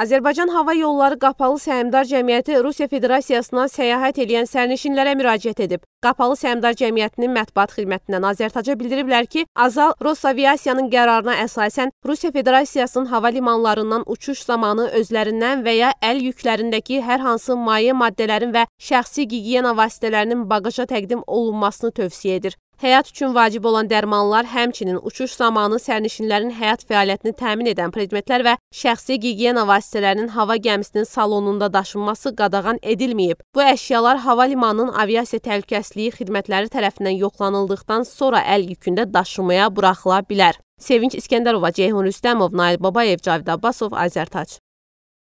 Azərbaycan Hava Yolları Qapalı Səhmdar Cəmiyyəti Rusiya Federasiyasına səyahət edən sərnişinlərə müraciət edib. Qapalı Səhmdar Cəmiyyətinin mətbuat xidmətindən Azərtaca bildiriblər ki, Azal Rosaviasiyanın qərarına əsasən Rusiya Federasiyasının hava limanlarından uçuş zamanı özlərindən və ya əl yüklərindəki hər hansı maye maddələrin və şəxsi gigiyena vasitələrinin bagaja təqdim olunmasını tövsiyə edir. Həyat üçün vacib olan dərmanlar, həmçinin uçuş zamanı sərnişinlərin həyat fəaliyyətini təmin edən predmetlər və şəxsi gigiyena vasitələrinin hava gəmisinin salonunda daşınması qadağan edilməyib. Bu əşyalar hava limanının aviasiya təhlükəsizliyi xidmətləri tərəfindən yoxlanıldıqdan sonra əl yükündə daşımaya buraxıla bilər. Sevinç İskəndərova, Ceyhun Rüstəmov, Nail Babayev, Cavid Abbasov, Azərtaç.